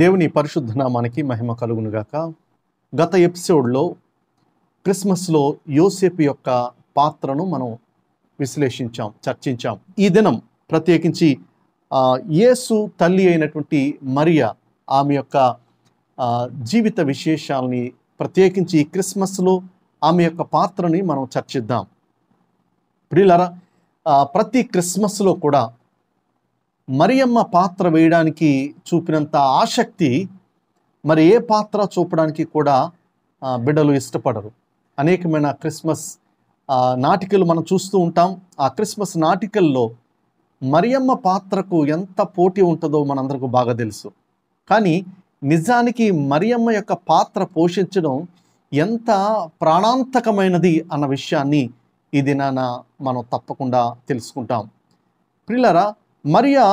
దేవుని పరిశుద్ధ నామానికి మహిమ కలుగునుగాక గత ఎపిసోడ్లో క్రిస్మస్లో యోసేపు యొక్క పాత్రను మనం విశ్లేషించాం చర్చించాం ఈ దినం ప్రత్యేకించి యేసు తల్లి అయినటువంటి మరియా ఆమె యొక్క జీవిత విశేషాలని ప్రత్యేకించి క్రిస్మస్లో ఆమె యొక్క పాత్రని మనం చర్చిద్దాం ప్రియులరా ప్రతి క్రిస్మస్లో కూడా మరియమ్మ పాత్ర వేయడానికి చూపినంత ఆసక్తి మరి ఏ పాత్ర చూపడానికి కూడా బిడ్డలు ఇష్టపడరు అనేకమైన క్రిస్మస్ నాటికలు మనం చూస్తూ ఉంటాం ఆ క్రిస్మస్ నాటికల్లో మరియమ్మ పాత్రకు ఎంత పోటీ ఉంటుందో మనందరికీ బాగా తెలుసు కానీ నిజానికి మరియమ్మ యొక్క పాత్ర పోషించడం ఎంత ప్రాణాంతకమైనది అన్న విషయాన్ని ఈ దినాన మనం తప్పకుండా తెలుసుకుంటాం ప్రిల్లరా మరియా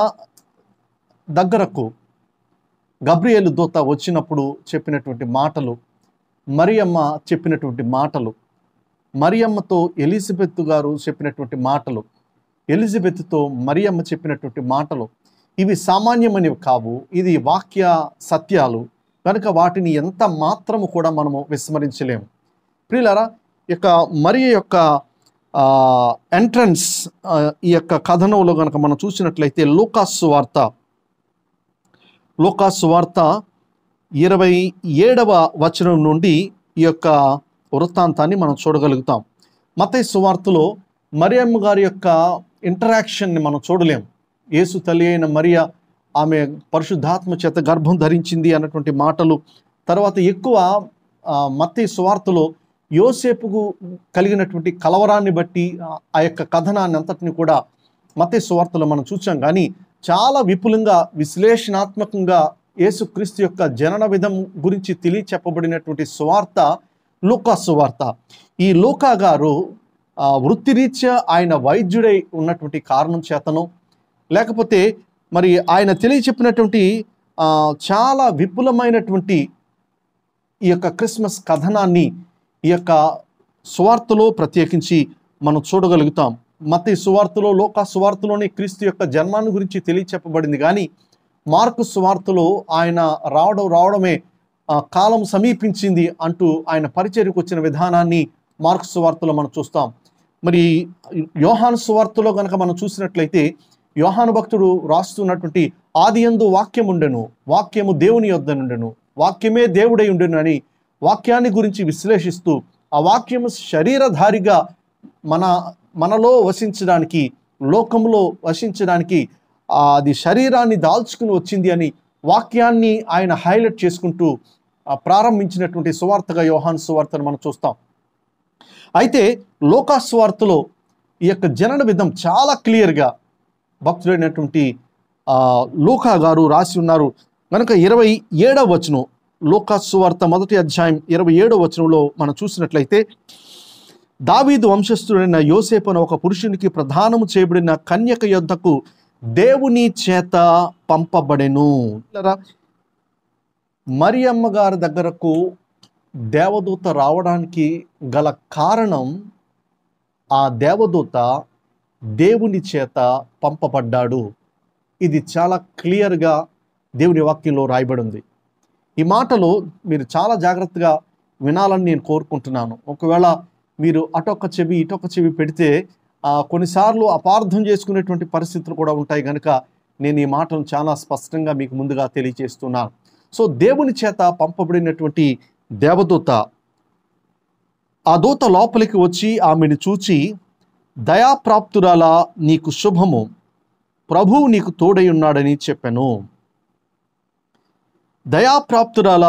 దగ్గరకు గబ్రియేలు దూత వచ్చినప్పుడు చెప్పినటువంటి మాటలు మరియమ్మ చెప్పినటువంటి మాటలు మరియమ్మతో ఎలిజబెత్ గారు చెప్పినటువంటి మాటలు ఎలిజబెత్తో మరియమ్మ చెప్పినటువంటి మాటలు ఇవి సామాన్యమనివి కావు ఇది వాక్య సత్యాలు కనుక వాటిని ఎంత మాత్రము కూడా మనము విస్మరించలేము ప్రియులరా యొక్క మరియ యొక్క ఎంట్రన్స్ ఈ యొక్క కథనంలో కనుక మనం చూసినట్లయితే లోకాస్ వార్త లోకాస్ వార్త ఇరవై ఏడవ వచనం నుండి ఈ యొక్క వృత్తాంతాన్ని మనం చూడగలుగుతాం మతయ సువార్తలో మరియమ్మ గారి యొక్క ఇంటరాక్షన్ని మనం చూడలేం యేసు తల్లి అయిన మరియ ఆమె పరిశుద్ధాత్మ చేత గర్భం ధరించింది అన్నటువంటి మాటలు తర్వాత ఎక్కువ మత్తి సువార్తలో యోసేపుకు కలిగినటువంటి కలవరాన్ని బట్టి ఆ యొక్క కథనాన్ని అంతటిని కూడా మతే సువార్తలో మనం చూసాం కానీ చాలా విపులంగా విశ్లేషణాత్మకంగా యేసుక్రీస్తు యొక్క జనన విధం గురించి తెలియచెప్పబడినటువంటి సువార్త లూకా సువార్త ఈ లూకా గారు వృత్తిరీత్యా ఆయన వైద్యుడై ఉన్నటువంటి కారణం చేతను లేకపోతే మరి ఆయన తెలియచెప్పినటువంటి చాలా విపులమైనటువంటి ఈ యొక్క క్రిస్మస్ కథనాన్ని ఈ యొక్క సువార్తలో ప్రత్యేకించి మనం చూడగలుగుతాం మత సువార్తలో లోక సువార్తలోనే క్రీస్తు యొక్క జన్మాన్ని గురించి తెలియచెప్పబడింది కానీ మార్కు సువార్తలో ఆయన రావడం రావడమే కాలం సమీపించింది అంటూ ఆయన పరిచర్యకు వచ్చిన విధానాన్ని మార్కు సువార్తలో మనం చూస్తాం మరి యోహాన్ సువార్తలో కనుక మనం చూసినట్లయితే యోహాను భక్తుడు రాస్తున్నటువంటి ఆది ఎందు వాక్యం ఉండెను వాక్యము దేవుని యొద్ద నుండెను వాక్యమే దేవుడై ఉండెను అని వాక్యాన్ని గురించి విశ్లేషిస్తూ ఆ వాక్యం శరీరధారిగా మన మనలో వసించడానికి లోకంలో వసించడానికి అది శరీరాన్ని దాల్చుకుని వచ్చింది అని వాక్యాన్ని ఆయన హైలైట్ చేసుకుంటూ ప్రారంభించినటువంటి సువార్తగా యోహాన్ సువార్తను మనం చూస్తాం అయితే లోకా లోకాస్వార్తలో ఈ యొక్క జనన విధం చాలా క్లియర్గా భక్తుడైనటువంటి లోకా గారు రాసి ఉన్నారు కనుక ఇరవై ఏడవ వచనం వార్త మొదటి అధ్యాయం ఇరవై ఏడో వచనంలో మనం చూసినట్లయితే దావీదు వంశస్థుడైన యోసేపు ఒక పురుషునికి ప్రధానము చేయబడిన కన్యక యొద్ధకు దేవుని చేత పంపబడెను మరియమ్మ గారి దగ్గరకు దేవదూత రావడానికి గల కారణం ఆ దేవదూత దేవుని చేత పంపబడ్డాడు ఇది చాలా క్లియర్గా దేవుని వాక్యంలో ఉంది ఈ మాటలు మీరు చాలా జాగ్రత్తగా వినాలని నేను కోరుకుంటున్నాను ఒకవేళ మీరు అటొక్క చెవి ఇటొక్క చెవి పెడితే కొన్నిసార్లు అపార్థం చేసుకునేటువంటి పరిస్థితులు కూడా ఉంటాయి కనుక నేను ఈ మాటను చాలా స్పష్టంగా మీకు ముందుగా తెలియజేస్తున్నాను సో దేవుని చేత పంపబడినటువంటి దేవదూత ఆ దూత లోపలికి వచ్చి ఆమెను చూచి దయాప్రాప్తురాల నీకు శుభము ప్రభువు నీకు తోడై ఉన్నాడని చెప్పాను దయాప్రాప్తురాల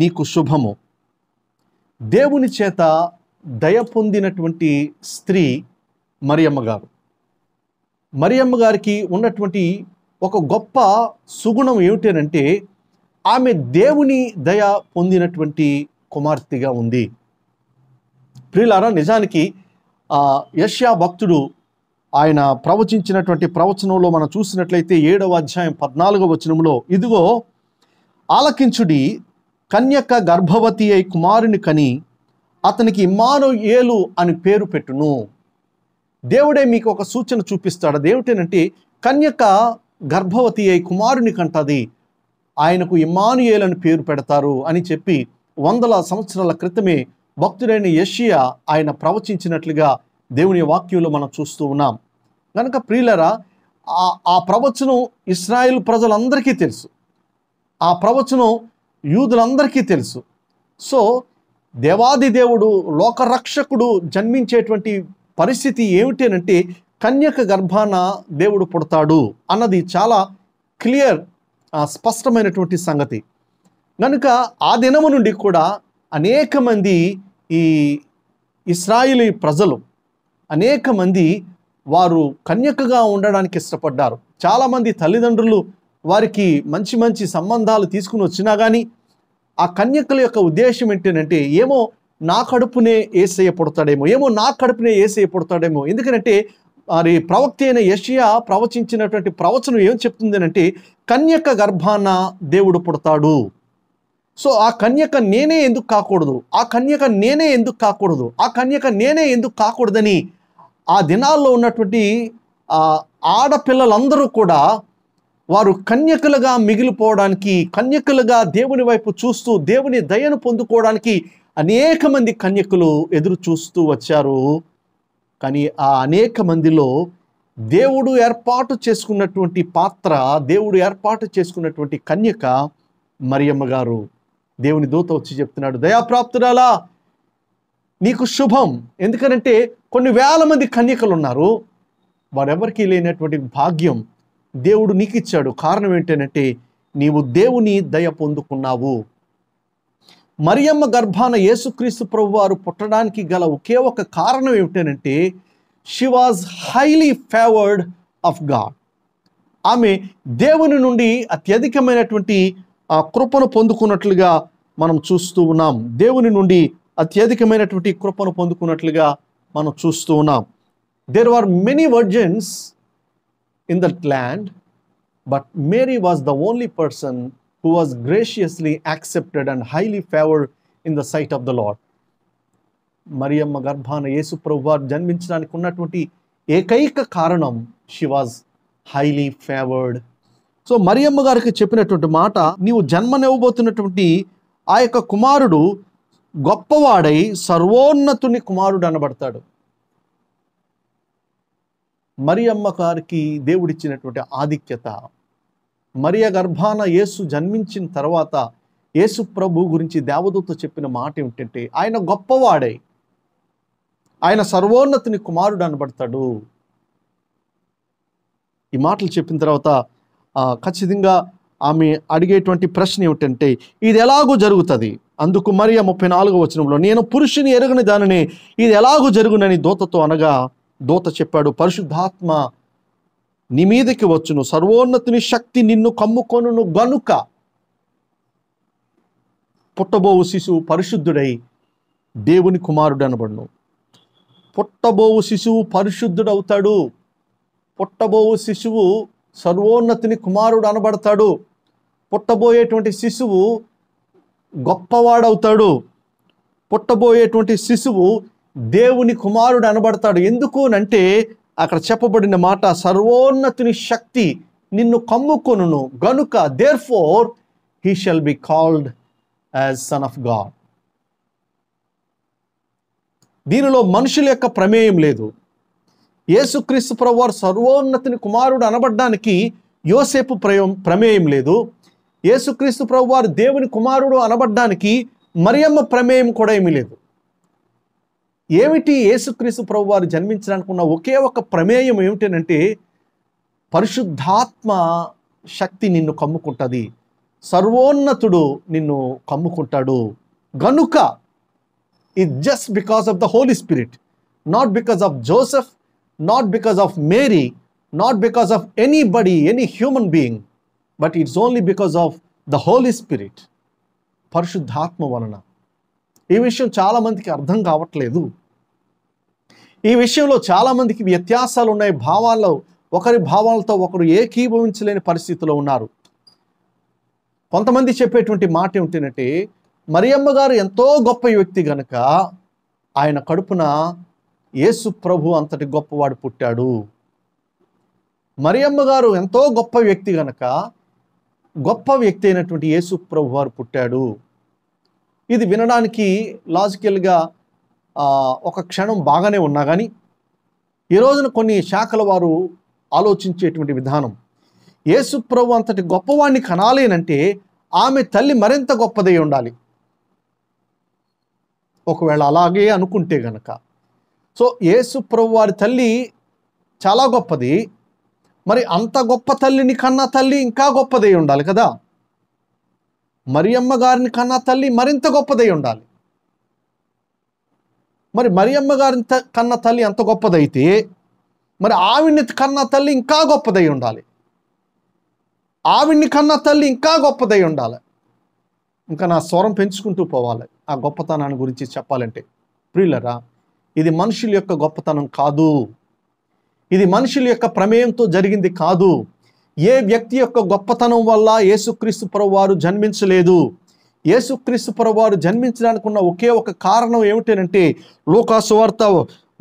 నీకు శుభము దేవుని చేత దయ పొందినటువంటి స్త్రీ మరియమ్మ గారు మరియమ్మ గారికి ఉన్నటువంటి ఒక గొప్ప సుగుణం ఏమిటంటే ఆమె దేవుని దయ పొందినటువంటి కుమార్తెగా ఉంది ప్రియులారా నిజానికి యష్యా భక్తుడు ఆయన ప్రవచించినటువంటి ప్రవచనంలో మనం చూసినట్లయితే ఏడవ అధ్యాయం పద్నాలుగో వచనంలో ఇదిగో ఆలకించుడి కన్యక గర్భవతి అయి కుమారుని కని అతనికి ఇమ్మాను ఏలు అని పేరు పెట్టును దేవుడే మీకు ఒక సూచన చూపిస్తాడు అదేమిటేనంటే కన్యక గర్భవతి అయి కుమారుని కంటది ఆయనకు ఇమ్మానుయేలు అని పేరు పెడతారు అని చెప్పి వందల సంవత్సరాల క్రితమే భక్తుడైన యషియా ఆయన ప్రవచించినట్లుగా దేవుని వాక్యంలో మనం చూస్తూ ఉన్నాం కనుక ప్రియులరా ఆ ప్రవచనం ఇస్రాయేల్ ప్రజలందరికీ తెలుసు ఆ ప్రవచనం యూదులందరికీ తెలుసు సో దేవాది దేవుడు లోకరక్షకుడు జన్మించేటువంటి పరిస్థితి ఏమిటనంటే కన్యక గర్భాన దేవుడు పుడతాడు అన్నది చాలా క్లియర్ స్పష్టమైనటువంటి సంగతి కనుక ఆ దినము నుండి కూడా అనేక మంది ఈ ఇస్రాయిలీ ప్రజలు అనేక మంది వారు కన్యకగా ఉండడానికి ఇష్టపడ్డారు చాలామంది తల్లిదండ్రులు వారికి మంచి మంచి సంబంధాలు తీసుకుని వచ్చినా కానీ ఆ కన్యకుల యొక్క ఉద్దేశం ఏంటంటే ఏమో నా కడుపునే ఏసయ్య పుడతాడేమో ఏమో నా కడుపునే ఏసయ్య పుడతాడేమో ఎందుకంటే మరి ప్రవక్త అయిన యషియా ప్రవచించినటువంటి ప్రవచనం ఏం చెప్తుంది అంటే కన్యక గర్భాన దేవుడు పుడతాడు సో ఆ కన్యక నేనే ఎందుకు కాకూడదు ఆ కన్యక నేనే ఎందుకు కాకూడదు ఆ కన్యక నేనే ఎందుకు కాకూడదని ఆ దినాల్లో ఉన్నటువంటి ఆడపిల్లలందరూ కూడా వారు కన్యకులుగా మిగిలిపోవడానికి కన్యకులుగా దేవుని వైపు చూస్తూ దేవుని దయను పొందుకోవడానికి అనేక మంది కన్యకులు ఎదురు చూస్తూ వచ్చారు కానీ ఆ అనేక మందిలో దేవుడు ఏర్పాటు చేసుకున్నటువంటి పాత్ర దేవుడు ఏర్పాటు చేసుకున్నటువంటి కన్యక మరియమ్మ గారు దేవుని దూత వచ్చి చెప్తున్నాడు దయాప్రాప్తురాలా నీకు శుభం ఎందుకనంటే కొన్ని వేల మంది కన్యకలు ఉన్నారు వారెవరికీ లేనటువంటి భాగ్యం దేవుడు నీకు ఇచ్చాడు కారణం ఏంటంటే నీవు దేవుని దయ పొందుకున్నావు మరియమ్మ గర్భాన యేసుక్రీస్తు ప్రభు వారు పుట్టడానికి గల ఒకే ఒక కారణం ఏమిటంటే she was highly favoured of God ఆమె దేవుని నుండి అత్యధికమైనటువంటి ఆ కృపను పొందుకున్నట్లుగా మనం చూస్తూ ఉన్నాం దేవుని నుండి అత్యధికమైనటువంటి కృపను పొందుకున్నట్లుగా మనం చూస్తూ ఉన్నాం there are many virgins in that land, but Mary was the only person who was graciously accepted and highly favored in the sight of the Lord Mariyamma గర్భాన యేసు ప్రభు జన్మించడానికి ఉన్నటువంటి ఏకైక కారణం she was highly favoured so Mariyamma గారికి చెప్పినటువంటి మాట నీవు జన్మనివ్వబోతున్నటువంటి ఆ యొక్క కుమారుడు గొప్పవాడై సర్వోన్నతుని కుమారుడు అనబడతాడు మరియమ్మ గారికి దేవుడిచ్చినటువంటి ఆధిక్యత మరియ గర్భాన యేసు జన్మించిన తర్వాత యేసు ప్రభు గురించి దేవదూత చెప్పిన మాట ఏమిటంటే ఆయన గొప్పవాడై ఆయన సర్వోన్నతిని కుమారుడు అనబడతాడు ఈ మాటలు చెప్పిన తర్వాత ఖచ్చితంగా ఆమె అడిగేటువంటి ప్రశ్న ఏమిటంటే ఇది ఎలాగో జరుగుతుంది అందుకు మరియ ముప్పై నాలుగో వచనంలో నేను పురుషుని ఎరగని దానిని ఇది ఎలాగో జరుగునని దూతతో అనగా దూత చెప్పాడు పరిశుద్ధాత్మ నీ మీదకి వచ్చును సర్వోన్నతిని శక్తి నిన్ను కమ్ముకొనును గనుక పుట్టబోవు శిశువు పరిశుద్ధుడై దేవుని కుమారుడు అనబడును పుట్టబోవు శిశువు పరిశుద్ధుడవుతాడు పుట్టబోవు శిశువు సర్వోన్నతిని కుమారుడు అనబడతాడు పుట్టబోయేటువంటి శిశువు గొప్పవాడవుతాడు పుట్టబోయేటువంటి శిశువు దేవుని కుమారుడు అనబడతాడు ఎందుకు అంటే అక్కడ చెప్పబడిన మాట సర్వోన్నతుని శక్తి నిన్ను కమ్ముకొను గనుక therefore he shall be called as son of God దీనిలో మనుషుల యొక్క ప్రమేయం లేదు యేసుక్రీస్తు ప్రభువారు సర్వోన్నతిని కుమారుడు అనబడ్డానికి యోసేపు ప్రయం ప్రమేయం లేదు యేసుక్రీస్తు ప్రభువారు దేవుని కుమారుడు అనబడ్డానికి మరియమ్మ ప్రమేయం కూడా ఏమీ లేదు ఏమిటి యేసుక్రీస్తు ప్రభు వారు జన్మించడానికి ఉన్న ఒకే ఒక ప్రమేయం ఏమిటనంటే పరిశుద్ధాత్మ శక్తి నిన్ను కమ్ముకుంటుంది సర్వోన్నతుడు నిన్ను కమ్ముకుంటాడు గనుక it just because of the Holy Spirit not because of Joseph not because of Mary not because of anybody any human being but it's only because of the Holy Spirit పరిశుద్ధాత్మ వలన ఈ విషయం చాలామందికి అర్థం కావట్లేదు ఈ విషయంలో చాలామందికి వ్యత్యాసాలు ఉన్నాయి భావాల్లో ఒకరి భావాలతో ఒకరు ఏకీభవించలేని పరిస్థితిలో ఉన్నారు కొంతమంది చెప్పేటువంటి మాట ఏమిటంటే మరియమ్మ గారు ఎంతో గొప్ప వ్యక్తి గనక ఆయన కడుపున యేసు ప్రభు అంతటి గొప్పవాడు పుట్టాడు మరియమ్మ గారు ఎంతో గొప్ప వ్యక్తి గనక గొప్ప వ్యక్తి అయినటువంటి యేసు ప్రభు వారు పుట్టాడు ఇది వినడానికి లాజికల్గా ఒక క్షణం బాగానే ఉన్నా కానీ ఈ రోజున కొన్ని శాఖల వారు ఆలోచించేటువంటి విధానం ప్రభు అంతటి గొప్పవాణ్ణి కనాలేనంటే ఆమె తల్లి మరింత గొప్పదై ఉండాలి ఒకవేళ అలాగే అనుకుంటే గనక సో ప్రభు వారి తల్లి చాలా గొప్పది మరి అంత గొప్ప తల్లిని కన్నా తల్లి ఇంకా గొప్పదై ఉండాలి కదా మరియమ్మ గారిని కన్నా తల్లి మరింత గొప్పదై ఉండాలి మరి మరియమ్మ గారిని కన్న తల్లి అంత గొప్పదైతే మరి ఆవిడ్ని కన్న తల్లి ఇంకా గొప్పదై ఉండాలి ఆవిడ్ని కన్న తల్లి ఇంకా గొప్పదై ఉండాలి ఇంకా నా స్వరం పెంచుకుంటూ పోవాలి ఆ గొప్పతనాన్ని గురించి చెప్పాలంటే ప్రియులరా ఇది మనుషుల యొక్క గొప్పతనం కాదు ఇది మనుషుల యొక్క ప్రమేయంతో జరిగింది కాదు ఏ వ్యక్తి యొక్క గొప్పతనం వల్ల యేసుక్రీస్తు వారు జన్మించలేదు యేసుక్రీస్తు వారు జన్మించడానికి ఉన్న ఒకే ఒక కారణం ఏమిటంటే లోకాసువార్త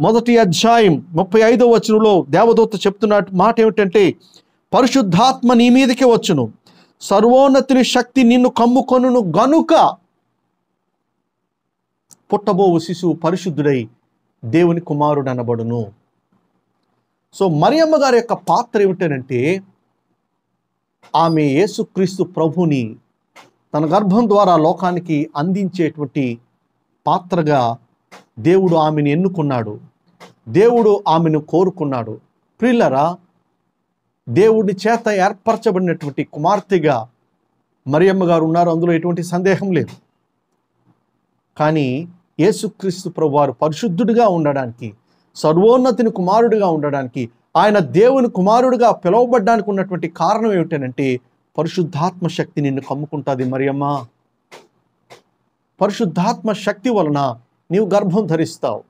మొదటి అధ్యాయం ముప్పై ఐదో వచనంలో దేవదూత చెప్తున్న మాట ఏమిటంటే పరిశుద్ధాత్మ నీ మీదకే వచ్చును సర్వోన్నతిని శక్తి నిన్ను కమ్ముకొనును గనుక పుట్టబోవు శిశువు పరిశుద్ధుడై దేవుని కుమారుడు అనబడును సో మరియమ్మ గారి యొక్క పాత్ర ఏమిటనంటే ఆమె యేసుక్రీస్తు ప్రభుని తన గర్భం ద్వారా లోకానికి అందించేటువంటి పాత్రగా దేవుడు ఆమెను ఎన్నుకున్నాడు దేవుడు ఆమెను కోరుకున్నాడు ప్రిల్లరా దేవుడి చేత ఏర్పరచబడినటువంటి కుమార్తెగా మరియమ్మ గారు ఉన్నారు అందులో ఎటువంటి సందేహం లేదు కానీ యేసుక్రీస్తు ప్రభువారు పరిశుద్ధుడిగా ఉండడానికి సర్వోన్నతిని కుమారుడిగా ఉండడానికి ఆయన దేవుని కుమారుడిగా పిలువబడ్డానికి ఉన్నటువంటి కారణం ఏమిటనంటే పరిశుద్ధాత్మ శక్తి నిన్ను కమ్ముకుంటుంది మరియమ్మ పరిశుద్ధాత్మ శక్తి వలన నీవు గర్భం ధరిస్తావు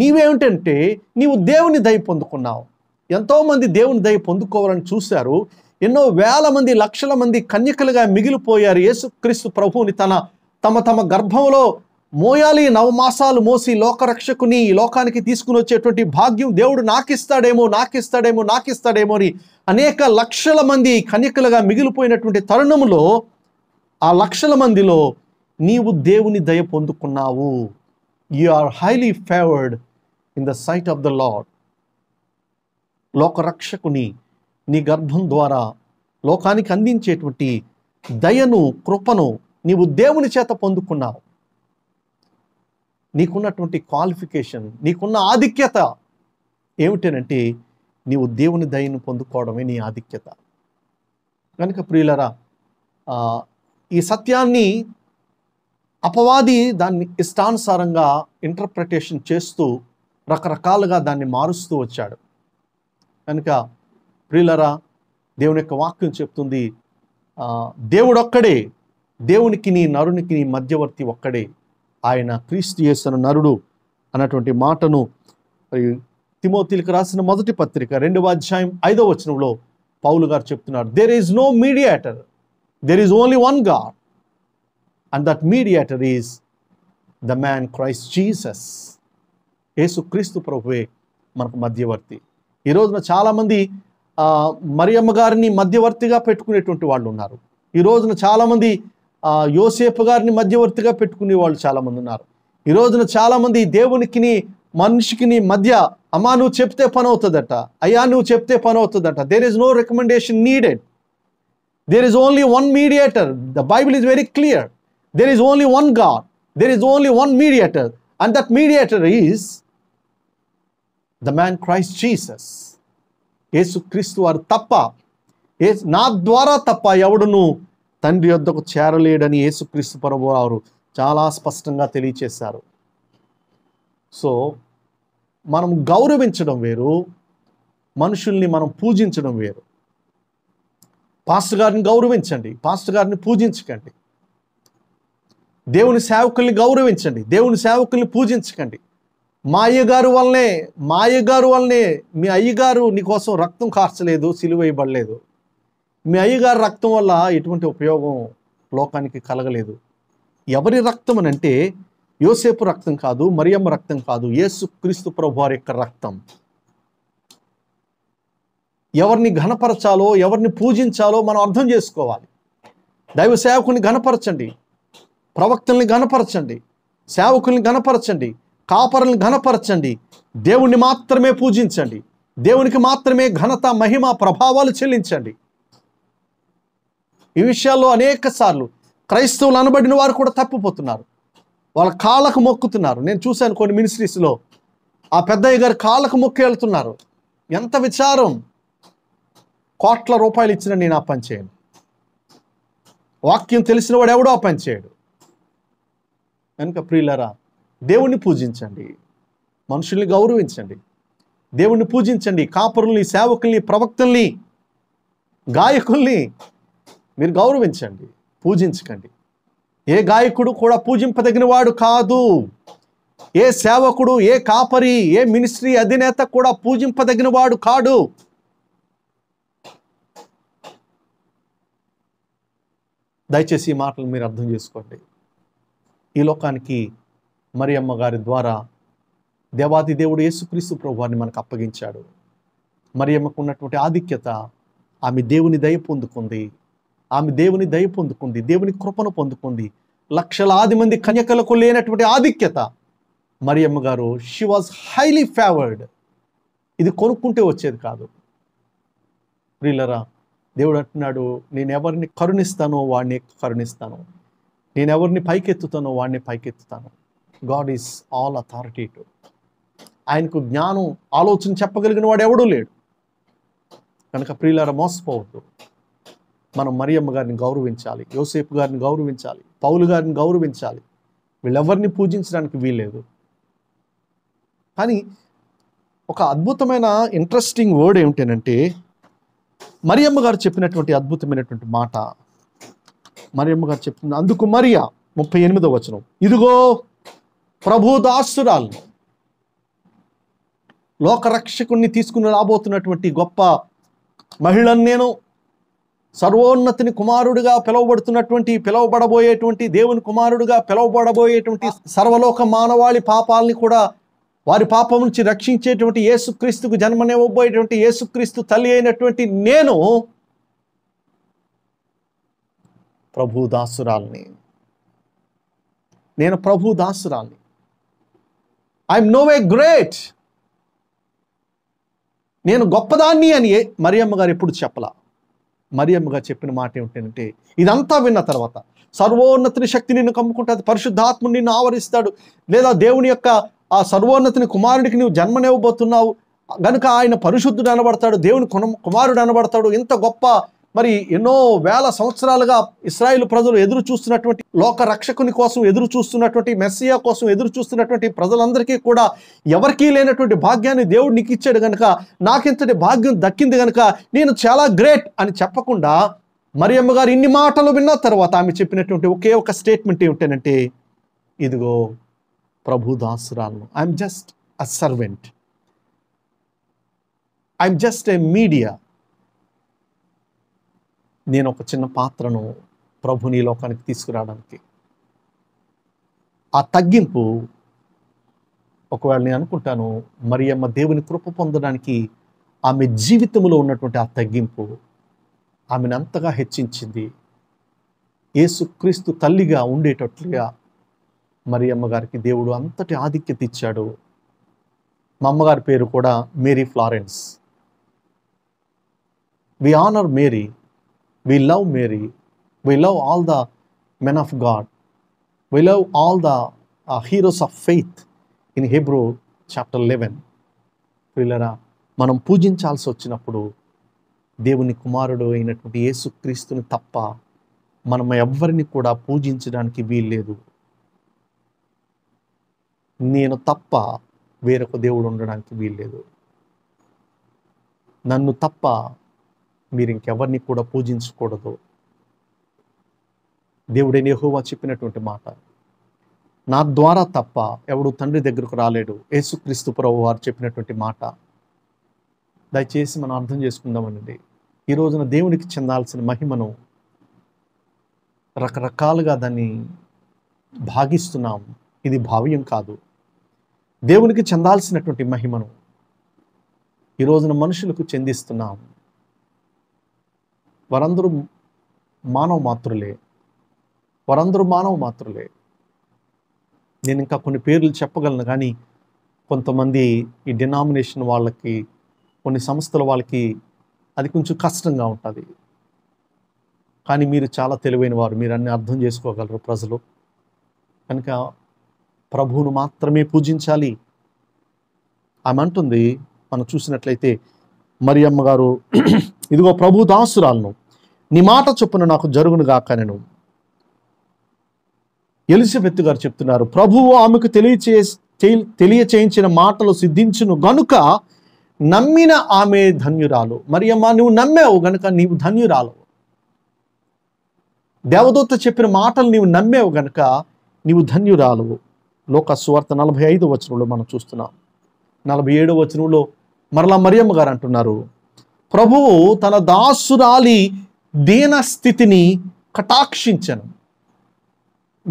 నీవేమిటంటే నీవు దేవుని దయ పొందుకున్నావు ఎంతోమంది దేవుని దయ పొందుకోవాలని చూశారు ఎన్నో వేల మంది లక్షల మంది కన్యకలుగా మిగిలిపోయారు యేసుక్రీస్తు ప్రభువుని తన తమ తమ గర్భంలో మోయాలి నవమాసాలు మోసి లోకరక్షకుని లోకానికి తీసుకుని వచ్చేటువంటి భాగ్యం దేవుడు నాకిస్తాడేమో నాకిస్తాడేమో నాకిస్తాడేమో అని అనేక లక్షల మంది కన్యకలుగా మిగిలిపోయినటువంటి తరుణంలో ఆ లక్షల మందిలో నీవు దేవుని దయ పొందుకున్నావు you are highly favoured in the sight of the Lord లోకరక్షకుని నీ గర్భం ద్వారా లోకానికి అందించేటువంటి దయను కృపను నీవు దేవుని చేత పొందుకున్నావు నీకున్నటువంటి క్వాలిఫికేషన్ నీకున్న ఆధిక్యత ఏమిటనంటే నీవు దేవుని దయను పొందుకోవడమే నీ ఆధిక్యత కనుక ప్రియులరా ఈ సత్యాన్ని అపవాది దాన్ని ఇష్టానుసారంగా ఇంటర్ప్రిటేషన్ చేస్తూ రకరకాలుగా దాన్ని మారుస్తూ వచ్చాడు కనుక ప్రియులరా దేవుని యొక్క వాక్యం చెప్తుంది దేవుడొక్కడే దేవునికి నీ నరునికి నీ మధ్యవర్తి ఒక్కడే ఆయన క్రీస్తు చేసిన నరుడు అన్నటువంటి మాటను మరి తిమోతిలకు రాసిన మొదటి పత్రిక రెండవ అధ్యాయం ఐదవ వచనంలో పౌలు గారు చెప్తున్నారు there is no mediator there is only one God and that mediator is the man Christ Jesus Yesu Kristu ప్రభువే మనకు మధ్యవర్తి ఈ రోజున చాలామంది మరియమ్మ గారిని మధ్యవర్తిగా పెట్టుకునేటువంటి వాళ్ళు ఉన్నారు ఈ రోజున చాలామంది యోసేపు గారిని మధ్యవర్తిగా పెట్టుకునే వాళ్ళు చాలామంది ఉన్నారు ఈ రోజున చాలామంది దేవునికిని మనిషికిని మధ్య అమ్మా నువ్వు చెప్తే పని అవుతుందట అయ్యా నువ్వు చెప్తే పని అవుతుందట there is no recommendation needed there is only one mediator the Bible is very clear there is only one God there is only one mediator and that mediator is the man Christ Jesus Yesu Kristu వారు తప్ప నా ద్వారా తప్ప ఎవడును తండ్రి యొద్దకు చేరలేడని యేసుక్రీస్తు ప్రభు వారు చాలా స్పష్టంగా తెలియచేశారు సో మనం గౌరవించడం వేరు మనుషుల్ని మనం పూజించడం వేరు పాస్టర్ గారిని గౌరవించండి పాస్టర్ గారిని పూజించకండి దేవుని సేవకుల్ని గౌరవించండి దేవుని సేవకుల్ని పూజించకండి మా అయ్యగారు వల్లనే మా అయ్యగారు వల్లనే మీ అయ్యగారు నీకోసం రక్తం కార్చలేదు సిలువేయబడలేదు మీ అయ్యగారి రక్తం వల్ల ఎటువంటి ఉపయోగం లోకానికి కలగలేదు ఎవరి రక్తం అని అంటే యోసేపు రక్తం కాదు మరియమ్మ రక్తం కాదు యేసు క్రీస్తు ప్రభు వారి యొక్క రక్తం ఎవరిని ఘనపరచాలో ఎవరిని పూజించాలో మనం అర్థం చేసుకోవాలి దైవ సేవకుని ఘనపరచండి ప్రవక్తల్ని ఘనపరచండి సేవకుల్ని ఘనపరచండి కాపరల్ని ఘనపరచండి దేవుణ్ణి మాత్రమే పూజించండి దేవునికి మాత్రమే ఘనత మహిమ ప్రభావాలు చెల్లించండి ఈ విషయాల్లో అనేక సార్లు క్రైస్తవులు అనబడిన వారు కూడా తప్పిపోతున్నారు వాళ్ళ కాళ్ళకు మొక్కుతున్నారు నేను చూశాను కొన్ని మినిస్ట్రీస్లో ఆ పెద్దయ్య గారు కాళ్ళకు మొక్కి వెళ్తున్నారు ఎంత విచారం కోట్ల రూపాయలు ఇచ్చిన నేను ఆ పని చేయను వాక్యం తెలిసిన వాడు ఎవడో ఆ పని చేయడు కనుక ప్రియులరా దేవుణ్ణి పూజించండి మనుషుల్ని గౌరవించండి దేవుణ్ణి పూజించండి కాపురుల్ని సేవకుల్ని ప్రవక్తల్ని గాయకుల్ని మీరు గౌరవించండి పూజించకండి ఏ గాయకుడు కూడా పూజింపదగిన వాడు కాదు ఏ సేవకుడు ఏ కాపరి ఏ మినిస్ట్రీ అధినేత కూడా పూజింపదగిన వాడు కాడు దయచేసి ఈ మాటలు మీరు అర్థం చేసుకోండి ఈ లోకానికి మరియమ్మ గారి ద్వారా దేవాది దేవుడు యేసుక్రీస్తు వారిని మనకు అప్పగించాడు మరియమ్మకు ఉన్నటువంటి ఆధిక్యత ఆమె దేవుని దయ పొందుకుంది ఆమె దేవుని దయ పొందుకుంది దేవుని కృపను పొందుకుంది లక్షలాది మంది కన్యకలకు లేనటువంటి ఆధిక్యత మరియమ్మ గారు షీ వాజ్ హైలీ ఫేవర్డ్ ఇది కొనుక్కుంటే వచ్చేది కాదు ప్రిల్లరా దేవుడు అంటున్నాడు నేను ఎవరిని కరుణిస్తానో వాడిని కరుణిస్తాను నేను ఎవరిని పైకెత్తుతానో వాడిని పైకెత్తుతాను God is all authority to ఆయనకు జ్ఞానం ఆలోచన చెప్పగలిగిన వాడు ఎవడూ లేడు కనుక ప్రియులారా మోసపోవద్దు మనం మరియమ్మ గారిని గౌరవించాలి యోసేపు గారిని గౌరవించాలి పౌలు గారిని గౌరవించాలి వీళ్ళెవరిని పూజించడానికి వీల్లేదు కానీ ఒక అద్భుతమైన ఇంట్రెస్టింగ్ వర్డ్ ఏమిటంటే మరియమ్మ గారు చెప్పినటువంటి అద్భుతమైనటువంటి మాట మరియమ్మ గారు చెప్తుంది అందుకు మరియా ముప్పై ఎనిమిదో వచనం ఇదిగో ప్రభుదాసురాలను లోకరక్షకుణ్ణి తీసుకుని రాబోతున్నటువంటి గొప్ప మహిళను నేను సర్వోన్నతిని కుమారుడిగా పిలువబడుతున్నటువంటి పిలువబడబోయేటువంటి దేవుని కుమారుడిగా పిలువబడబోయేటువంటి సర్వలోక మానవాళి పాపాలని కూడా వారి పాపం నుంచి రక్షించేటువంటి యేసుక్రీస్తుకు జన్మనివ్వబోయేటువంటి యేసుక్రీస్తు తల్లి అయినటువంటి నేను ప్రభుదాసురాల్ని నేను ప్రభుదాసురాల్ని ఐఎమ్ నో వే గ్రేట్ నేను గొప్పదాన్ని అని మరియమ్మ గారు ఎప్పుడు చెప్పలా మరియమ్మగా చెప్పిన మాట ఏమిటంటే ఇదంతా విన్న తర్వాత సర్వోన్నతిని శక్తి నిన్ను కమ్ముకుంటుంది పరిశుద్ధాత్ముని నిన్ను ఆవరిస్తాడు లేదా దేవుని యొక్క ఆ సర్వోన్నతిని కుమారుడికి నువ్వు జన్మనివ్వబోతున్నావు గనుక ఆయన పరిశుద్ధుడు అనబడతాడు దేవుని కుమారుడు అనబడతాడు ఇంత గొప్ప మరి ఎన్నో వేల సంవత్సరాలుగా ఇస్రాయేల్ ప్రజలు ఎదురు చూస్తున్నటువంటి లోక రక్షకుని కోసం ఎదురు చూస్తున్నటువంటి మెస్సియా కోసం ఎదురు చూస్తున్నటువంటి ప్రజలందరికీ కూడా ఎవరికీ లేనటువంటి భాగ్యాన్ని దేవుడు నీకు ఇచ్చాడు కనుక నాకింతటి భాగ్యం దక్కింది కనుక నేను చాలా గ్రేట్ అని చెప్పకుండా మరియమ్మ గారు ఇన్ని మాటలు విన్న తర్వాత ఆమె చెప్పినటువంటి ఒకే ఒక స్టేట్మెంట్ ఏమిటనంటే ఇదిగో ప్రభు దాసురాలు I'm just a servant I'm just a media నేను ఒక చిన్న పాత్రను ప్రభుని లోకానికి తీసుకురావడానికి ఆ తగ్గింపు ఒకవేళ నేను అనుకుంటాను మరియమ్మ దేవుని కృప పొందడానికి ఆమె జీవితంలో ఉన్నటువంటి ఆ తగ్గింపు ఆమెను అంతగా హెచ్చించింది ఏసుక్రీస్తు తల్లిగా ఉండేటట్లుగా మరి అమ్మగారికి దేవుడు అంతటి ఆధిక్యత ఇచ్చాడు మా అమ్మగారి పేరు కూడా Mary Florence we honour Mary we love Mary we love all the men of God we love all the heroes of faith in Hebrew chapter eleven వీళ్ళరా మనం పూజించాల్సి వచ్చినప్పుడు దేవుని కుమారుడు అయినటువంటి యేసుక్రీస్తుని తప్ప మనం ఎవ్వరిని కూడా పూజించడానికి వీల్లేదు నేను తప్ప వేరొక దేవుడు ఉండడానికి వీల్లేదు నన్ను తప్ప మీరు ఇంకెవరిని కూడా పూజించకూడదు దేవుడే నేహోవా చెప్పినటువంటి మాట నా ద్వారా తప్ప ఎవడు తండ్రి దగ్గరకు రాలేడు యేసుక్రీస్తు ప్రభు వారు చెప్పినటువంటి మాట దయచేసి మనం అర్థం చేసుకుందామనండి ఈ రోజున దేవునికి చెందాల్సిన మహిమను రకరకాలుగా దాన్ని భాగిస్తున్నాం ఇది భావ్యం కాదు దేవునికి చెందాల్సినటువంటి మహిమను ఈ రోజున మనుషులకు చెందిస్తున్నాం వారందరూ మానవ మాత్రులే వారందరూ మానవ మాత్రులే నేను ఇంకా కొన్ని పేర్లు చెప్పగలను కానీ కొంతమంది ఈ డినామినేషన్ వాళ్ళకి కొన్ని సంస్థల వాళ్ళకి అది కొంచెం కష్టంగా ఉంటుంది కానీ మీరు చాలా తెలివైన వారు మీరు అన్నీ అర్థం చేసుకోగలరు ప్రజలు కనుక ప్రభువును మాత్రమే పూజించాలి ఆమె అంటుంది మనం చూసినట్లయితే మరియమ్మ గారు ఇదిగో ప్రభు దాసురాలను నీ మాట చొప్పున నాకు జరుగును గాక నేను ఎలిజబెత్ గారు చెప్తున్నారు ప్రభువు ఆమెకు తెలియచే తెలియచేయించిన మాటలు సిద్ధించును గనుక నమ్మిన ఆమె ధన్యురాలు మరి అమ్మ నువ్వు నమ్మావు గనుక నీవు ధన్యురాలు దేవదూత చెప్పిన మాటలు నీవు నమ్మేవు గనుక నీవు ధన్యురాలు లోక సువార్త నలభై ఐదు వచనంలో మనం చూస్తున్నాం నలభై ఏడో వచనంలో మరలా మరియమ్మ గారు అంటున్నారు ప్రభువు తన దాసురాలి దీన స్థితిని కటాక్షించను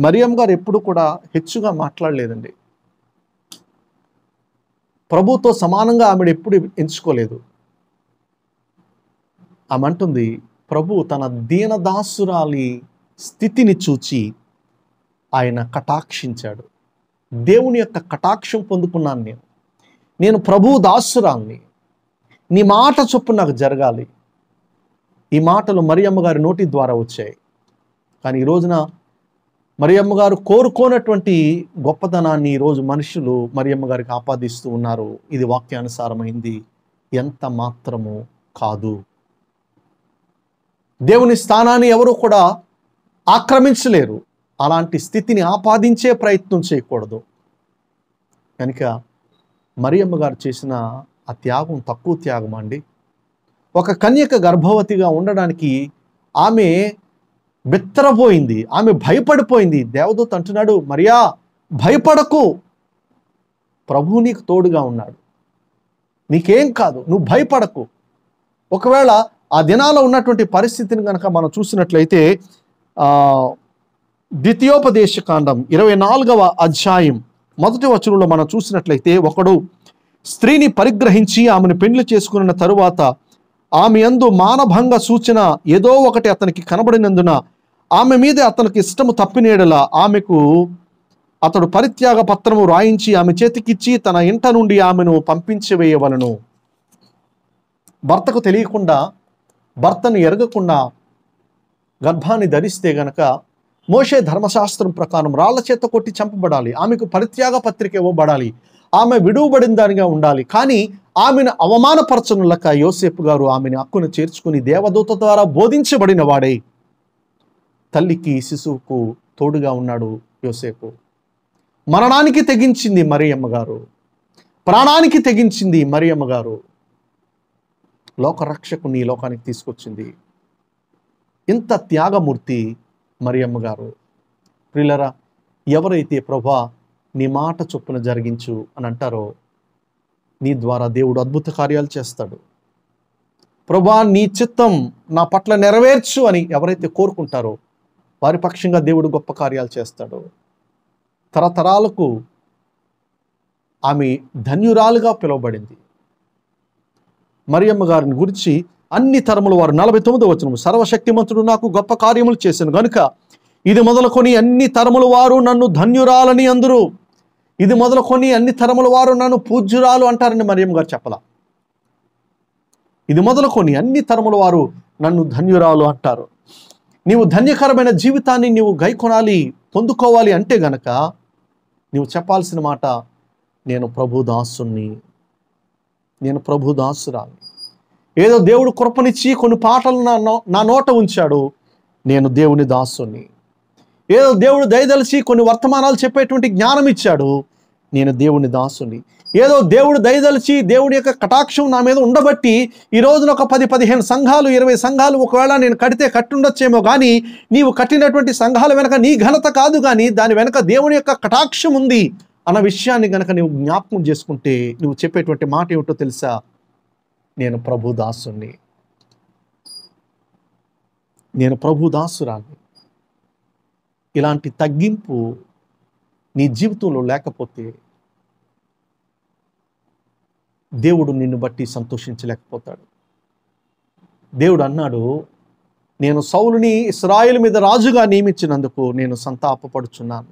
మరియం గారు ఎప్పుడు కూడా హెచ్చుగా మాట్లాడలేదండి ప్రభుతో సమానంగా ఆమె ఎప్పుడు ఎంచుకోలేదు ఆమె అంటుంది ప్రభు తన దీనదాసురాలి స్థితిని చూచి ఆయన కటాక్షించాడు దేవుని యొక్క కటాక్షం పొందుకున్నాను నేను నేను ప్రభు దాసురాల్ని నీ మాట చొప్పు నాకు జరగాలి ఈ మాటలు మరియమ్మ గారి నోటి ద్వారా వచ్చాయి కానీ ఈ రోజున మరియమ్మ గారు కోరుకోనటువంటి గొప్పతనాన్ని ఈరోజు మనుషులు మరియమ్మ గారికి ఆపాదిస్తూ ఉన్నారు ఇది వాక్యానుసారమైంది ఎంత మాత్రము కాదు దేవుని స్థానాన్ని ఎవరు కూడా ఆక్రమించలేరు అలాంటి స్థితిని ఆపాదించే ప్రయత్నం చేయకూడదు కనుక మరియమ్మ గారు చేసిన ఆ త్యాగం తక్కువ త్యాగం అండి ఒక కన్యక గర్భవతిగా ఉండడానికి ఆమె బిత్తరపోయింది ఆమె భయపడిపోయింది దేవదూత్ అంటున్నాడు మరియా భయపడకు ప్రభు నీకు తోడుగా ఉన్నాడు నీకేం కాదు నువ్వు భయపడకు ఒకవేళ ఆ దినాల్లో ఉన్నటువంటి పరిస్థితిని కనుక మనం చూసినట్లయితే ద్వితీయోపదేశ కాండం ఇరవై నాలుగవ అధ్యాయం మొదటి వచనంలో మనం చూసినట్లయితే ఒకడు స్త్రీని పరిగ్రహించి ఆమెను పెండ్లు చేసుకున్న తరువాత ఆమె ఎందు మానభంగ సూచన ఏదో ఒకటి అతనికి కనబడినందున ఆమె మీద అతనికి ఇష్టము తప్పినేడల ఆమెకు అతడు పరిత్యాగ పత్రము రాయించి ఆమె చేతికిచ్చి తన ఇంట నుండి ఆమెను పంపించి వేయవలను భర్తకు తెలియకుండా భర్తను ఎరగకుండా గర్భాన్ని ధరిస్తే గనక మోషే ధర్మశాస్త్రం ప్రకారం రాళ్ల చేత కొట్టి చంపబడాలి ఆమెకు పరిత్యాగ పత్రిక ఇవ్వబడాలి ఆమె విడువబడిన దానిగా ఉండాలి కానీ ఆమెను అవమానపరచనులక యోసేపు గారు ఆమెను హక్కును చేర్చుకుని దేవదూత ద్వారా బోధించబడిన వాడే తల్లికి శిశువుకు తోడుగా ఉన్నాడు యోసేపు మరణానికి తెగించింది మరియమ్మ గారు ప్రాణానికి తెగించింది మరియమ్మ గారు లోకరక్షకుని లోకానికి తీసుకొచ్చింది ఇంత త్యాగమూర్తి మరియమ్మ గారు ప్రిలరా ఎవరైతే ప్రభా నీ మాట చొప్పున జరిగించు అని అంటారో నీ ద్వారా దేవుడు అద్భుత కార్యాలు చేస్తాడు ప్రభా నీ చిత్తం నా పట్ల నెరవేర్చు అని ఎవరైతే కోరుకుంటారో వారి పక్షంగా దేవుడు గొప్ప కార్యాలు చేస్తాడు తరతరాలకు ఆమె ధన్యురాలుగా పిలువబడింది మరియమ్మ గారిని గురించి అన్ని తరములు వారు నలభై తొమ్మిది వచనము సర్వశక్తిమంతుడు నాకు గొప్ప కార్యములు చేశాను గనుక ఇది మొదలుకొని అన్ని తరములు వారు నన్ను ధన్యురాలని అందరూ ఇది మొదలుకొని అన్ని తరముల వారు నన్ను పూజ్యురాలు అంటారని మరియం గారు చెప్పదా ఇది మొదలుకొని అన్ని తరముల వారు నన్ను ధన్యురాలు అంటారు నీవు ధన్యకరమైన జీవితాన్ని నీవు గైకొనాలి పొందుకోవాలి అంటే గనక నీవు చెప్పాల్సిన మాట నేను ప్రభుదాసుని నేను ప్రభుదాసురాలి ఏదో దేవుడు కృపనిచ్చి కొన్ని పాటలు నా నోట ఉంచాడు నేను దేవుని దాసుని ఏదో దేవుడు దయదలిచి కొన్ని వర్తమానాలు చెప్పేటువంటి జ్ఞానం ఇచ్చాడు నేను దేవుని దాసుని ఏదో దేవుడు దయదలిచి దేవుడి యొక్క కటాక్షం నా మీద ఉండబట్టి ఈ రోజున ఒక పది పదిహేను సంఘాలు ఇరవై సంఘాలు ఒకవేళ నేను కడితే కట్టుండొచ్చేమో కానీ నీవు కట్టినటువంటి సంఘాల వెనక నీ ఘనత కాదు కానీ దాని వెనక దేవుని యొక్క కటాక్షం ఉంది అన్న విషయాన్ని గనక నువ్వు జ్ఞాపకం చేసుకుంటే నువ్వు చెప్పేటువంటి మాట ఏమిటో తెలుసా నేను ప్రభు నేను ప్రభు ఇలాంటి తగ్గింపు నీ జీవితంలో లేకపోతే దేవుడు నిన్ను బట్టి సంతోషించలేకపోతాడు దేవుడు అన్నాడు నేను సౌలుని ఇస్రాయిల్ మీద రాజుగా నియమించినందుకు నేను సంతాపపడుచున్నాను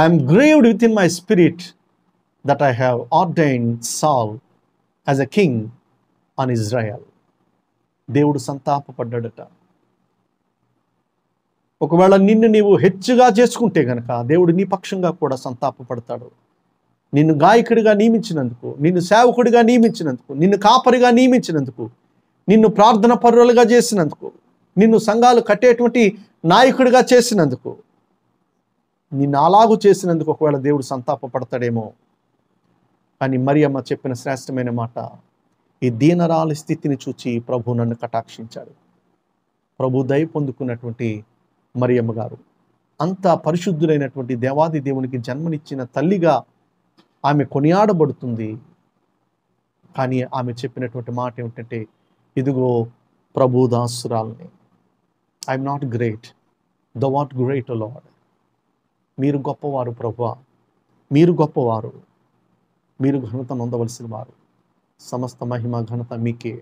I'm grieved within my spirit that I have ordain Saul as a king on Israel దేవుడు సంతాపడ్డాడట ఒకవేళ నిన్ను నీవు హెచ్చుగా చేసుకుంటే గనక దేవుడు నీ పక్షంగా కూడా సంతాపపడతాడు నిన్ను గాయకుడిగా నియమించినందుకు నిన్ను సేవకుడిగా నియమించినందుకు నిన్ను కాపరిగా నియమించినందుకు నిన్ను ప్రార్థన పరులుగా చేసినందుకు నిన్ను సంఘాలు కట్టేటువంటి నాయకుడిగా చేసినందుకు నిన్ను అలాగూ చేసినందుకు ఒకవేళ దేవుడు సంతాపపడతాడేమో కానీ మరియమ్మ చెప్పిన శ్రేష్టమైన మాట ఈ దీనరాలి స్థితిని చూచి ప్రభు నన్ను కటాక్షించాడు ప్రభు దయ పొందుకున్నటువంటి మరియమ్మ గారు అంత పరిశుద్ధులైనటువంటి దేవాది దేవునికి జన్మనిచ్చిన తల్లిగా ఆమె కొనియాడబడుతుంది కానీ ఆమె చెప్పినటువంటి మాట ఏమిటంటే ఇదిగో ప్రభుదాసురాల్ని I'm not great the what great Lord మీరు గొప్పవారు ప్రభు మీరు గొప్పవారు మీరు ఘనత నొందవలసిన వారు సమస్త మహిమ ఘనత మీకే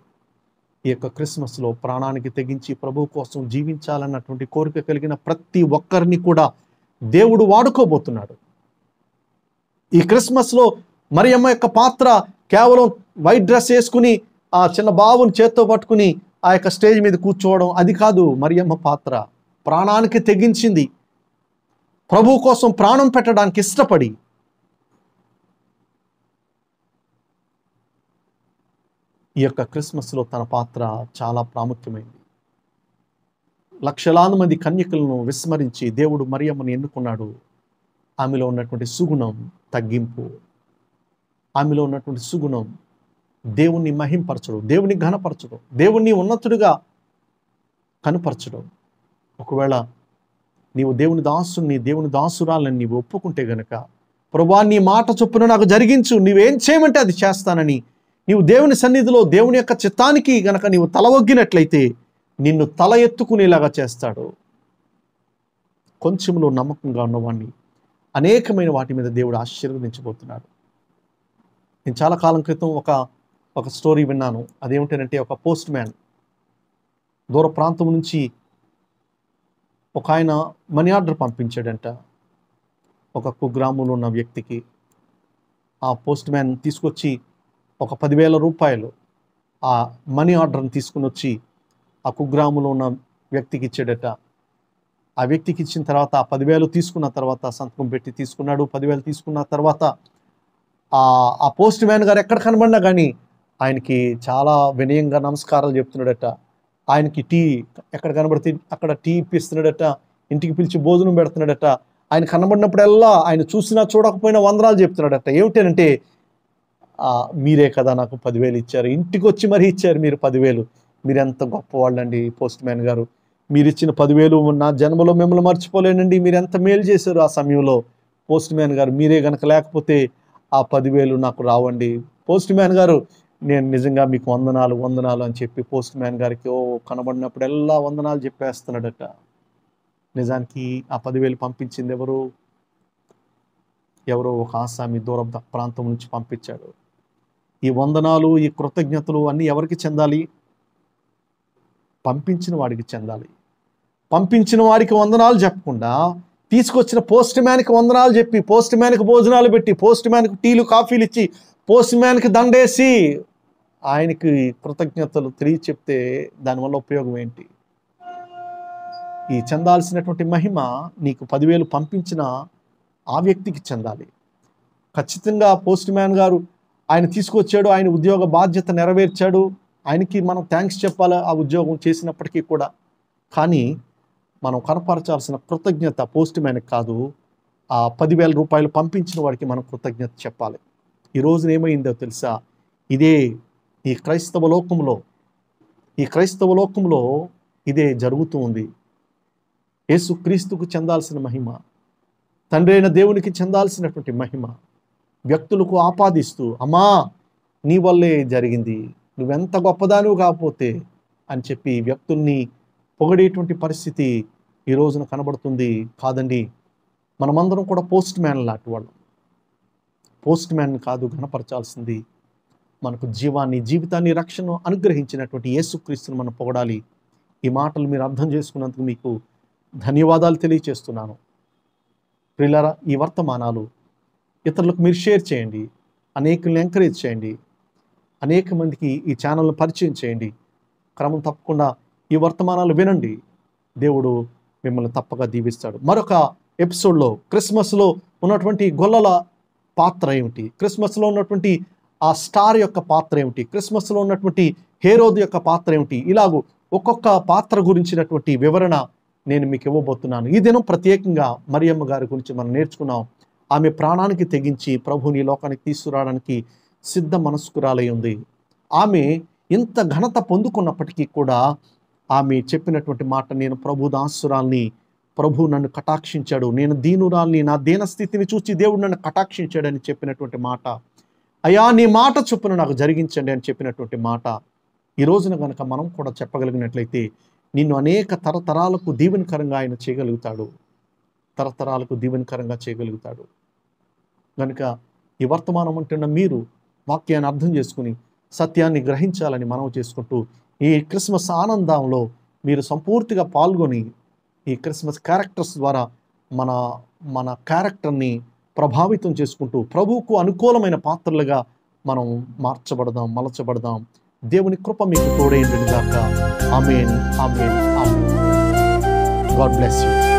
ఈ యొక్క క్రిస్మస్లో ప్రాణానికి తెగించి ప్రభు కోసం జీవించాలన్నటువంటి కోరిక కలిగిన ప్రతి ఒక్కరిని కూడా దేవుడు వాడుకోబోతున్నాడు ఈ క్రిస్మస్లో మరియమ్మ యొక్క పాత్ర కేవలం వైట్ డ్రెస్ వేసుకుని ఆ చిన్న బావుని చేత్తో పట్టుకుని ఆ యొక్క స్టేజ్ మీద కూర్చోవడం అది కాదు మరియమ్మ పాత్ర ప్రాణానికి తెగించింది ప్రభు కోసం ప్రాణం పెట్టడానికి ఇష్టపడి ఈ యొక్క క్రిస్మస్లో తన పాత్ర చాలా ప్రాముఖ్యమైంది లక్షలాది మంది కన్యకలను విస్మరించి దేవుడు మరియమ్మని ఎన్నుకున్నాడు ఆమెలో ఉన్నటువంటి సుగుణం తగ్గింపు ఆమెలో ఉన్నటువంటి సుగుణం దేవుణ్ణి మహింపరచడం దేవుని ఘనపరచడం దేవుణ్ణి ఉన్నతుడిగా కనపరచడం ఒకవేళ నీవు దేవుని దాసుని దేవుని దాసురాలని నీవు ఒప్పుకుంటే గనక ప్రభా నీ మాట చొప్పున నాకు జరిగించు నీవేం చేయమంటే అది చేస్తానని నీవు దేవుని సన్నిధిలో దేవుని యొక్క చిత్తానికి గనక నీవు తలవొగ్గినట్లయితే నిన్ను తల ఎత్తుకునేలాగా చేస్తాడు కొంచెంలో నమ్మకంగా ఉన్నవాడిని అనేకమైన వాటి మీద దేవుడు ఆశీర్వదించబోతున్నాడు నేను చాలా కాలం క్రితం ఒక ఒక స్టోరీ విన్నాను అదేమిటంటే ఒక పోస్ట్ మ్యాన్ దూర ప్రాంతం నుంచి ఒక ఆయన మనీ ఆర్డర్ పంపించాడంట ఒక కుగ్రామంలో ఉన్న వ్యక్తికి ఆ పోస్ట్ మ్యాన్ తీసుకొచ్చి ఒక పదివేల రూపాయలు ఆ మనీ ఆర్డర్ని తీసుకుని వచ్చి ఆ కుగ్రాములో ఉన్న వ్యక్తికి ఇచ్చాడట ఆ వ్యక్తికి ఇచ్చిన తర్వాత ఆ పదివేలు తీసుకున్న తర్వాత సంతకం పెట్టి తీసుకున్నాడు పదివేలు తీసుకున్న తర్వాత ఆ పోస్ట్ మ్యాన్ గారు ఎక్కడ కనబడినా కానీ ఆయనకి చాలా వినయంగా నమస్కారాలు చెప్తున్నాడట ఆయనకి టీ ఎక్కడ కనబడితే అక్కడ టీ ఇప్పిస్తున్నాడట ఇంటికి పిలిచి భోజనం పెడుతున్నాడట ఆయన కనబడినప్పుడల్లా ఆయన చూసినా చూడకపోయినా వందనాలు చెప్తున్నాడట ఏమిటంటే మీరే కదా నాకు పదివేలు ఇచ్చారు ఇంటికి వచ్చి మరీ ఇచ్చారు మీరు పదివేలు మీరెంత గొప్పవాళ్ళండి పోస్ట్ మ్యాన్ గారు మీరు ఇచ్చిన పదివేలు నా జన్మలో మిమ్మల్ని మర్చిపోలేనండి మీరు ఎంత మేలు చేశారు ఆ సమయంలో పోస్ట్ మ్యాన్ గారు మీరే కనుక లేకపోతే ఆ పదివేలు నాకు రావండి పోస్ట్ మ్యాన్ గారు నేను నిజంగా మీకు వందనాలు వందనాలు అని చెప్పి పోస్ట్ మ్యాన్ గారికి ఓ ఎలా వందనాలు చెప్పేస్తున్నాడట నిజానికి ఆ పదివేలు పంపించింది ఎవరు ఎవరో ఒక ఆసామి దూర ప్రాంతం నుంచి పంపించాడు ఈ వందనాలు ఈ కృతజ్ఞతలు అన్నీ ఎవరికి చెందాలి పంపించిన వాడికి చెందాలి పంపించిన వాడికి వందనాలు చెప్పకుండా తీసుకొచ్చిన పోస్ట్ మ్యాన్కి వందనాలు చెప్పి పోస్ట్ మ్యాన్కి భోజనాలు పెట్టి పోస్ట్ మ్యాన్కి టీలు కాఫీలు ఇచ్చి పోస్ట్ మ్యాన్కి దండేసి ఆయనకి కృతజ్ఞతలు తెలియ చెప్తే దానివల్ల ఉపయోగం ఏంటి ఈ చెందాల్సినటువంటి మహిమ నీకు పదివేలు పంపించిన ఆ వ్యక్తికి చెందాలి ఖచ్చితంగా పోస్ట్ మ్యాన్ గారు ఆయన తీసుకొచ్చాడు ఆయన ఉద్యోగ బాధ్యత నెరవేర్చాడు ఆయనకి మనం థ్యాంక్స్ చెప్పాలి ఆ ఉద్యోగం చేసినప్పటికీ కూడా కానీ మనం కనపరచాల్సిన కృతజ్ఞత పోస్ట్ మ్యాన్కి కాదు ఆ పదివేల రూపాయలు పంపించిన వాడికి మనం కృతజ్ఞత చెప్పాలి ఈ రోజున ఏమైందో తెలుసా ఇదే ఈ క్రైస్తవ లోకంలో ఈ క్రైస్తవ లోకంలో ఇదే జరుగుతూ ఉంది యేసుక్రీస్తుకు చెందాల్సిన మహిమ తండ్రి దేవునికి చెందాల్సినటువంటి మహిమ వ్యక్తులకు ఆపాదిస్తూ అమ్మా నీ వల్లే జరిగింది నువ్వెంత గొప్పదానివి కాకపోతే అని చెప్పి వ్యక్తుల్ని పొగడేటువంటి పరిస్థితి ఈ రోజున కనబడుతుంది కాదండి మనమందరం కూడా పోస్ట్ మ్యాన్ లాంటి వాళ్ళం పోస్ట్ మ్యాన్ కాదు గణపరచాల్సింది మనకు జీవాన్ని జీవితాన్ని రక్షణ అనుగ్రహించినటువంటి యేసుక్రీస్తుని మనం పొగడాలి ఈ మాటలు మీరు అర్థం చేసుకున్నందుకు మీకు ధన్యవాదాలు తెలియచేస్తున్నాను ప్రిల్లరా ఈ వర్తమానాలు ఇతరులకు మీరు షేర్ చేయండి అనేకులను ఎంకరేజ్ చేయండి అనేక మందికి ఈ ఛానల్ను పరిచయం చేయండి క్రమం తప్పకుండా ఈ వర్తమానాలు వినండి దేవుడు మిమ్మల్ని తప్పగా దీవిస్తాడు మరొక ఎపిసోడ్లో క్రిస్మస్లో ఉన్నటువంటి గొల్లల పాత్ర ఏమిటి క్రిస్మస్లో ఉన్నటువంటి ఆ స్టార్ యొక్క పాత్ర ఏమిటి క్రిస్మస్లో ఉన్నటువంటి హేరోద్ యొక్క పాత్ర ఏమిటి ఇలాగూ ఒక్కొక్క పాత్ర గురించినటువంటి వివరణ నేను మీకు ఇవ్వబోతున్నాను ఈ దినం ప్రత్యేకంగా మరియమ్మ గారి గురించి మనం నేర్చుకున్నాం ఆమె ప్రాణానికి తెగించి ప్రభుని లోకానికి తీసుకురావడానికి సిద్ధ మనస్కురాలై ఉంది ఆమె ఇంత ఘనత పొందుకున్నప్పటికీ కూడా ఆమె చెప్పినటువంటి మాట నేను ప్రభు దాసురాల్ని ప్రభు నన్ను కటాక్షించాడు నేను దీనురాల్ని నా దీన స్థితిని చూసి దేవుడు నన్ను కటాక్షించాడు అని చెప్పినటువంటి మాట అయా నీ మాట చొప్పున నాకు జరిగించండి అని చెప్పినటువంటి మాట ఈ రోజున కనుక మనం కూడా చెప్పగలిగినట్లయితే నిన్ను అనేక తరతరాలకు దీవెనకరంగా ఆయన చేయగలుగుతాడు తరతరాలకు దీవెనకరంగా చేయగలుగుతాడు కనుక ఈ వర్తమానం ఉంటున్న మీరు వాక్యాన్ని అర్థం చేసుకుని సత్యాన్ని గ్రహించాలని మనవి చేసుకుంటూ ఈ క్రిస్మస్ ఆనందంలో మీరు సంపూర్తిగా పాల్గొని ఈ క్రిస్మస్ క్యారెక్టర్స్ ద్వారా మన మన క్యారెక్టర్ని ప్రభావితం చేసుకుంటూ ప్రభువుకు అనుకూలమైన పాత్రలుగా మనం మార్చబడదాం మలచబడదాం దేవుని కృప మీకు తోడైందని దాకా amen amen amen God bless you